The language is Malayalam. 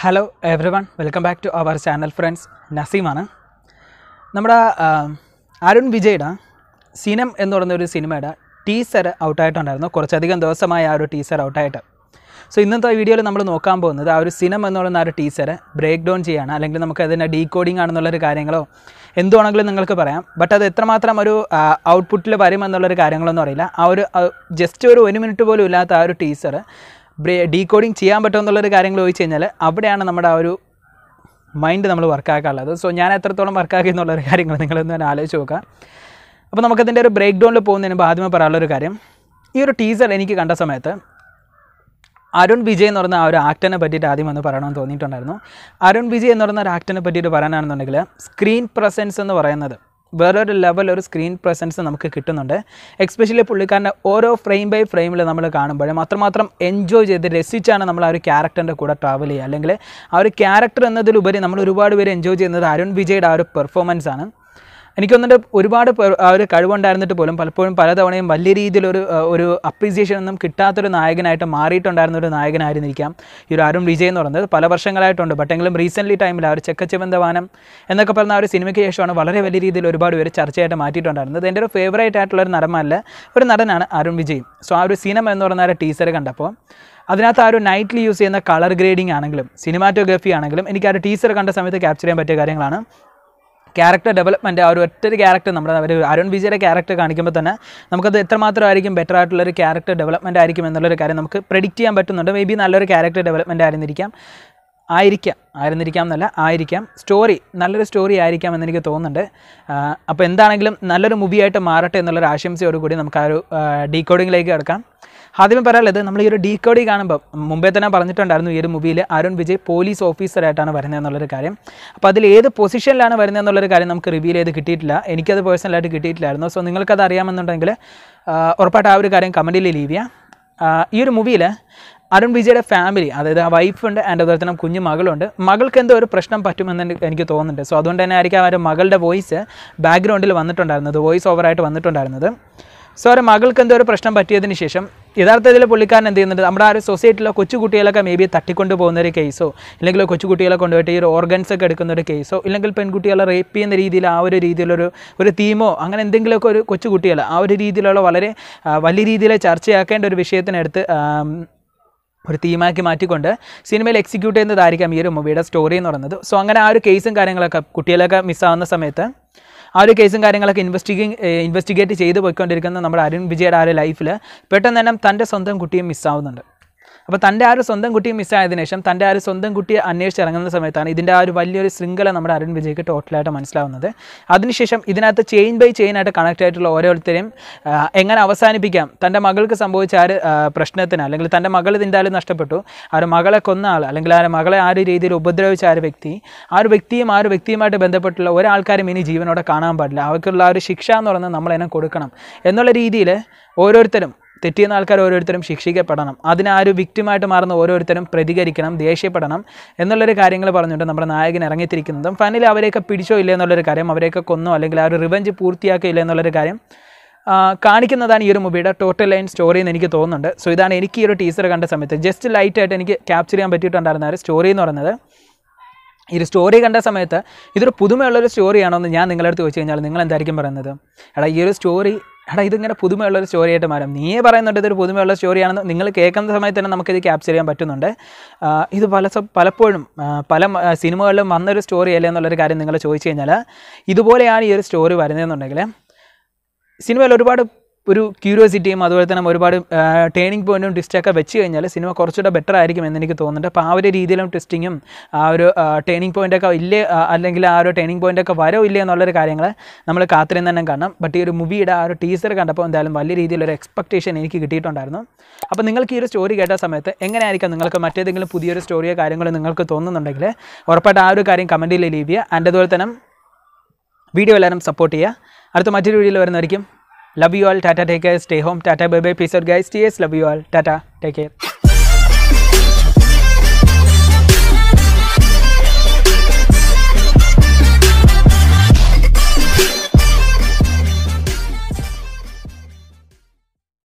Hello everyone welcome back to our channel friends നസീമാണ് നമ്മുടെ അരുൺ വിജയുടെ സിനം എന്ന് പറയുന്ന ഒരു സിനിമയുടെ ടീസർ ഔട്ടായിട്ടുണ്ടായിരുന്നു കുറച്ചധികം ദിവസമായ ആ ഒരു ടീസർ ഔട്ടായിട്ട് സോ ഇന്നത്തെ വീഡിയോയിൽ നമ്മൾ നോക്കാൻ പോകുന്നത് ആ ഒരു സിനിമ എന്ന് പറയുന്ന ആ ഒരു ടീസർ ബ്രേക്ക് ഡൗൺ ചെയ്യാണ് അല്ലെങ്കിൽ നമുക്ക് അതിൻ്റെ ഡീകോഡിംഗ് ആണെന്നുള്ളൊരു കാര്യങ്ങളോ എന്തുവാണെങ്കിലും നിങ്ങൾക്ക് പറയാം ബട്ട് അത് എത്രമാത്രം ഒരു ഔട്ട്പുട്ടിൽ വരുമെന്നുള്ളൊരു കാര്യങ്ങളൊന്നും അറിയില്ല ആ ഒരു ജസ്റ്റ് ഒരു ഒരു മിനിറ്റ് പോലും ഇല്ലാത്ത ആ ഒരു ടീസർ ഡീകോഡിങ് ചെയ്യാൻ എന്നുള്ളൊരു കാര്യങ്ങൾ ചോദിച്ചു കഴിഞ്ഞാൽ അവിടെയാണ് നമ്മുടെ ആ ഒരു മൈൻഡ് നമ്മൾ വർക്കാക്കാനുള്ളത് സോ ഞാൻ എത്രത്തോളം വർക്കാക്കി എന്നുള്ളൊരു കാര്യങ്ങൾ നിങ്ങളൊന്ന് തന്നെ ആലോചിച്ച് നോക്കാം അപ്പോൾ നമുക്കതിൻ്റെ ഒരു ബ്രേക്ക് ഡൗണിൽ പോകുന്നതിന് മുമ്പ് ആദ്യമേ പറയാനുള്ളൊരു കാര്യം ഈ ഒരു ടീസർ എനിക്ക് കണ്ട സമയത്ത് അരുൺ വിജയ് എന്ന് പറഞ്ഞ ആ ഒരു ആക്ടറിനെ പറ്റിയിട്ട് ആദ്യം വന്ന് പറയണമെന്ന് തോന്നിയിട്ടുണ്ടായിരുന്നു അരുൺ വിജയ് എന്ന് പറഞ്ഞ ഒരു ആക്ടറിനെ പറ്റിയിട്ട് പറയാനാണെന്നുണ്ടെങ്കിൽ സ്ക്രീൻ പ്രസൻസ് എന്ന് പറയുന്നത് വേറൊരു ലെവൽ ഒരു സ്ക്രീൻ പ്രസൻസ് നമുക്ക് കിട്ടുന്നുണ്ട് എക്സ്പെഷ്യലി പുള്ളിക്കാരൻ്റെ ഓരോ ഫ്രെയിം ബൈ ഫ്രെയിമിൽ നമ്മൾ കാണുമ്പോൾ അത്രമാത്രം എൻജോയ് ചെയ്ത് രസിച്ചാണ് നമ്മൾ ആ ഒരു ക്യാരക്ടറിൻ്റെ കൂടെ ട്രാവൽ ചെയ്യുക അല്ലെങ്കിൽ ആ ഒരു ക്യാരക്ടർ എന്നതിലുപരി നമ്മൾ ഒരുപാട് പേര് എൻജോയ് ചെയ്യുന്നത് അരുൺ വിജയുടെ ആ ഒരു പെർഫോമൻസ് ആണ് എനിക്ക് തോന്നുന്നുണ്ട് ഒരുപാട് ഒരു കഴിവുണ്ടായിരുന്നിട്ട് പോലും പലപ്പോഴും പലതവണയും വലിയ രീതിയിലൊരു ഒരു അപ്രീസിയേഷൻ ഒന്നും കിട്ടാത്തൊരു നായകനായിട്ട് മാറിയിട്ടുണ്ടായിരുന്ന ഒരു നായകനായിരുന്നിരിക്കാം ഈ ഒരു അരുൺ വിജയ് എന്ന് പറയുന്നത് പല വർഷങ്ങളായിട്ടുണ്ട് ബട്ടെങ്കിലും റീസെൻ്റ്ലി ടൈമിൽ ആ ഒരു ചെക്കച്ചിവന്തവാനം എന്നൊക്കെ പറഞ്ഞ ആ ഒരു സിനിമയ്ക്ക് ശേഷമാണ് വളരെ വലിയ രീതിയിൽ ഒരുപാട് പേര് ചർച്ചയായിട്ട് മാറ്റിയിട്ടുണ്ടായിരുന്നത് എൻ്റെ ഒരു ഫേവറേറ്റ് ആയിട്ടുള്ള ഒരു നടമല്ല ഒരു നടനാണ് അരുൺ വിജയ് സോ ആ ഒരു സിനിമ എന്ന് പറയുന്ന ആ ടീസർ കണ്ടപ്പോൾ അതിനകത്ത് ആ ഒരു നൈറ്റ്ലി യൂസ് ചെയ്യുന്ന കളർ ഗ്രേഡിംഗ് ആണെങ്കിലും സിനിമാറ്റോഗ്രഫി ആണെങ്കിലും എനിക്ക് ആ ഒരു ടീസർ കണ്ട സമയത്ത് ക്യാപ്ചർ ചെയ്യാൻ പറ്റിയ കാര്യങ്ങളാണ് ക്യാരക്ടർ ഡെവലപ്മെൻറ്റ് ആ ഒരു ഒറ്റൊരു ക്യാരക്ടർ നമ്മുടെ ഒരു അരുൺ വിജയുടെ ക്യാരക്ടർ കാണിക്കുമ്പോൾ തന്നെ നമുക്കത് എത്രമാത്രം ആയിരിക്കും ബെറ്റർ ആയിട്ടുള്ളൊരു ക്യാരക്ടർ ഡെവലപ്മെൻ്റ് ആയിരിക്കും എന്നുള്ളൊരു കാര്യം നമുക്ക് പ്രെഡിക്റ്റ് ചെയ്യാൻ പറ്റുന്നുണ്ട് മേ ബി നല്ലൊരു ക്യാരക്ടർ ഡെവലപ്മെൻറ്റ് ആയിരുന്നിരിക്കാം ആയിരിക്കാം ആയിരുന്നിരിക്കാം എന്നല്ല ആയിരിക്കാം സ്റ്റോറി നല്ലൊരു സ്റ്റോറി ആയിരിക്കാം എന്നെനിക്ക് തോന്നുന്നുണ്ട് അപ്പോൾ എന്താണെങ്കിലും നല്ലൊരു മൂവിയായിട്ട് മാറട്ടെ എന്നുള്ളൊരു ആശംസയോടുകൂടി നമുക്ക് ആ ഒരു ഡീകോഡിങ്ങിലേക്ക് കിടക്കാം ആദ്യമേ പറയാനുള്ളത് നമ്മൾ ഈ ഒരു ഡീ കോഡി കാണുമ്പോൾ മുമ്പേ തന്നെ പറഞ്ഞിട്ടുണ്ടായിരുന്നു ഈ ഒരു മൂവിയിൽ അരുൺ വിജയ് പോലീസ് ഓഫീസറായിട്ടാണ് വരുന്നത് എന്നുള്ളൊരു കാര്യം അപ്പോൾ അതിൽ ഏത് പൊസിഷനിലാണ് വരുന്നത് എന്നുള്ളൊരു കാര്യം നമുക്ക് റിവീൽ ചെയ്ത് കിട്ടിയിട്ടില്ല എനിക്കത് പേഴ്സണലായിട്ട് കിട്ടിയിട്ടില്ലായിരുന്നു സോ നിങ്ങൾക്കത് അറിയാമെന്നുണ്ടെങ്കിൽ ഉറപ്പായിട്ട് ആ ഒരു കാര്യം കമൻറ്റിൽ ലീവ് ചെയ്യുക ഈ ഒരു മൂവിയിൽ അരുൺ വിജയുടെ ഫാമിലി അതായത് ആ വൈഫുണ്ട് ആൻഡ് അതുപോലെ തന്നെ കുഞ്ഞു മകളുണ്ട് മകൾക്ക് എന്തോ ഒരു പ്രശ്നം പറ്റുമെന്ന് എനിക്ക് തോന്നുന്നുണ്ട് സോ അതുകൊണ്ട് തന്നെ ആയിരിക്കും അവരുടെ മകളുടെ വോയിസ് ബാക്ക്ഗ്രൗണ്ടിൽ വന്നിട്ടുണ്ടായിരുന്നത് വോയിസ് ഓവറായിട്ട് വന്നിട്ടുണ്ടായിരുന്നത് സോ അവരുടെ മകൾക്ക് എന്തോ ഒരു പ്രശ്നം പറ്റിയതിന് ശേഷം യഥാർത്ഥത്തിൽ പുള്ളിക്കാരൻ എന്ത് ചെയ്യുന്നുണ്ട് നമ്മുടെ ആ ഒരു സൊസൈറ്റിയിലെ കൊച്ചുകുട്ടികളൊക്കെ മേ ബി തട്ടിക്കൊണ്ട് പോകുന്ന ഒരു കേസോ ഇല്ലെങ്കിൽ കൊച്ചുകുട്ടികളെ കൊണ്ടുപോയിട്ട് ഈ ഒരു ഓർഗൻസ് ഒക്കെ എടുക്കുന്ന ഒരു കേസോ ഇല്ലെങ്കിൽ പെൺകുട്ടികളെ റേപ്പ് ചെയ്യുന്ന രീതിയിൽ ആ ഒരു രീതിയിലൊരു ഒരു തീമോ അങ്ങനെ എന്തെങ്കിലുമൊക്കെ ഒരു കൊച്ചുകുട്ടികൾ ആ ഒരു രീതിയിലുള്ള വളരെ വലിയ രീതിയിൽ ചർച്ചയാക്കേണ്ട ഒരു വിഷയത്തിനടുത്ത് ഒരു തീമാക്കി മാറ്റിക്കൊണ്ട് സിനിമയിൽ എക്സിക്യൂട്ട് ചെയ്യുന്നതായിരിക്കാം ഈ ഒരു മൂവിയുടെ സ്റ്റോറി എന്ന് പറയുന്നത് സോ അങ്ങനെ ആ ഒരു കേസും കാര്യങ്ങളൊക്കെ കുട്ടികളൊക്കെ മിസ്സാവുന്ന സമയത്ത് ആ ഒരു കേസും കാര്യങ്ങളൊക്കെ ഇൻവെസ്റ്റിഗേറ്റ് ഇൻവെസ്റ്റിഗേറ്റ് ചെയ്ത് പോയിക്കൊണ്ടിരിക്കുന്ന നമ്മുടെ അരുൺ വിജയുടെ ആ ഒരു ലൈഫിൽ പെട്ടെന്ന് തന്നെ തൻ്റെ സ്വന്തം കുട്ടിയും മിസ്സാവുന്നുണ്ട് അപ്പോൾ തൻ്റെ ആ ഒരു സ്വന്തം കുട്ടി മിസ്സായതിനു ശേഷം തൻ്റെ ആ ഒരു സ്വന്തം കുട്ടിയെ അന്വേഷിച്ച് ഇറങ്ങുന്ന സമയത്താണ് ഇതിൻ്റെ ആ ഒരു വലിയൊരു ശൃംഖല നമ്മുടെ അരുൺ വിജയ്ക്ക് ടോട്ടലായിട്ട് മനസ്സിലാവുന്നത് അതിനുശേഷം ഇതിനകത്ത് ചെയിൻ ബൈ ചെയിൻ ആയിട്ട് കണക്ട് ആയിട്ടുള്ള ഓരോരുത്തരെയും എങ്ങനെ അവസാനിപ്പിക്കാം തൻ്റെ മകൾക്ക് സംഭവിച്ച ആ ഒരു പ്രശ്നത്തിന് അല്ലെങ്കിൽ തൻ്റെ മകൾ എന്തായാലും നഷ്ടപ്പെട്ടു ആ ഒരു മകളെ കൊന്ന ആൾ അല്ലെങ്കിൽ ആ മകളെ ആ ഒരു രീതിയിൽ ഉപദ്രവിച്ച ആ ഒരു വ്യക്തി ആ ഒരു വ്യക്തിയും ആ ഒരു വ്യക്തിയുമായിട്ട് ബന്ധപ്പെട്ടുള്ള ഒരാൾക്കാരും ഇനി ജീവനോടെ കാണാൻ പാടില്ല അവർക്കുള്ള ആ ഒരു ശിക്ഷ എന്ന് പറയുന്നത് നമ്മൾ കൊടുക്കണം എന്നുള്ള രീതിയിൽ ഓരോരുത്തരും തെറ്റിയുന്ന ആൾക്കാർ ഓരോരുത്തരും ശിക്ഷിക്കപ്പെടണം ഒരു വിക്റ്റിമായിട്ട് മാറുന്ന ഓരോരുത്തരും പ്രതികരിക്കണം ദേഷ്യപ്പെടണം എന്നുള്ളൊരു കാര്യങ്ങൾ പറഞ്ഞിട്ട് നമ്മുടെ നായകൻ ഇറങ്ങിത്തിരിക്കുന്നതും ഫൈനലി അവരെയൊക്കെ പിടിച്ചോ ഇല്ല എന്നുള്ളൊരു കാര്യം അവരെയൊക്കെ കൊന്നോ അല്ലെങ്കിൽ ആ ഒരു റിവഞ്ച് ഇല്ല എന്നുള്ളൊരു കാര്യം കാണിക്കുന്നതാണ് ഈ ഒരു മൂവിയുടെ ടോട്ടൽ ലൈൻ സ്റ്റോറി എന്ന് എനിക്ക് തോന്നുന്നുണ്ട് സോ ഇതാണ് എനിക്ക് ഈ ഒരു ടീസർ കണ്ട സമയത്ത് ജസ്റ്റ് ലൈറ്റായിട്ട് എനിക്ക് ക്യാപ്ചർ ചെയ്യാൻ പറ്റിയിട്ടുണ്ടായിരുന്ന ഒരു സ്റ്റോറി എന്ന് പറയുന്നത് ഈ ഒരു സ്റ്റോറി കണ്ട സമയത്ത് ഇതൊരു പുതുമയുള്ളൊരു സ്റ്റോറിയാണോ എന്ന് ഞാൻ നിങ്ങളടുത്ത് ചോദിച്ചു കഴിഞ്ഞാൽ നിങ്ങൾ എന്തായിരിക്കും പറയുന്നത് എടാ ഈ ഒരു സ്റ്റോറി എടാ ഇതിങ്ങനെ പുതുമയുള്ള ഒരു സ്റ്റോറിയായിട്ട് മാറും നീ പറയുന്നുണ്ട് ഇതൊരു പുതുമയുള്ള സ്റ്റോറിയാണെന്ന് നിങ്ങൾ കേൾക്കുന്ന സമയത്ത് തന്നെ നമുക്കിത് ക്യാപ്ചർ ചെയ്യാൻ പറ്റുന്നുണ്ട് ഇത് പല പലപ്പോഴും പല സിനിമകളിലും വന്നൊരു സ്റ്റോറി അല്ലേ എന്നുള്ളൊരു കാര്യം നിങ്ങൾ ചോദിച്ചു കഴിഞ്ഞാൽ ഇതുപോലെയാണ് ഈ ഒരു സ്റ്റോറി വരുന്നതെന്നുണ്ടെങ്കിൽ സിനിമയിൽ ഒരുപാട് ഒരു ക്യൂരിയോസിറ്റിയും അതുപോലെ തന്നെ ഒരുപാട് ടേണിംഗ് പോയിൻറ്റും ട്വിസ്റ്റൊക്കെ വെച്ച് കഴിഞ്ഞാൽ സിനിമ കുറച്ചുകൂടെ ബെറ്റർ ആയിരിക്കും എന്ന് എനിക്ക് തോന്നുന്നുണ്ട് അപ്പോൾ ആ ഒരു രീതിയിലും ട്വിസ്റ്റിങ്ങും ആ ഒരു ടേണിംഗ് പോയിൻ്റൊക്കെ ഇല്ലേ അല്ലെങ്കിൽ ആ ഒരു ടേണിംഗ് പോയിൻ്റൊക്കെ വരോ ഇല്ലേ എന്നുള്ളൊരു കാര്യങ്ങൾ നമ്മൾ കാത്തിരുന്ന് തന്നെ കാണാം ബട്ട് ഈ ഒരു മൂവിയുടെ ആ ഒരു ടീസർ കണ്ടപ്പോൾ എന്തായാലും വലിയ രീതിയിലൊരു എക്സ്പെക്റ്റേഷൻ എനിക്ക് കിട്ടിയിട്ടുണ്ടായിരുന്നു അപ്പോൾ നിങ്ങൾക്ക് ഈ ഒരു സ്റ്റോറി കേട്ട സമയത്ത് എങ്ങനെയായിരിക്കും നിങ്ങൾക്ക് മറ്റേതെങ്കിലും പുതിയൊരു സ്റ്റോറിയോ കാര്യങ്ങളോ നിങ്ങൾക്ക് തോന്നുന്നുണ്ടെങ്കിൽ ഉറപ്പായിട്ട് ആ ഒരു കാര്യം കമൻറ്റിൽ ലീവ് ചെയ്യുക ആൻഡ് അതുപോലെ തന്നെ വീഡിയോ എല്ലാവരും സപ്പോർട്ട് ചെയ്യുക അടുത്ത മറ്റൊരു വീഡിയോയിൽ വരുന്നതായിരിക്കും Love you all. Tata. Take care. Stay home. Tata. Bye bye. Peace out, guys. T S. Love you all. Tata. Take care.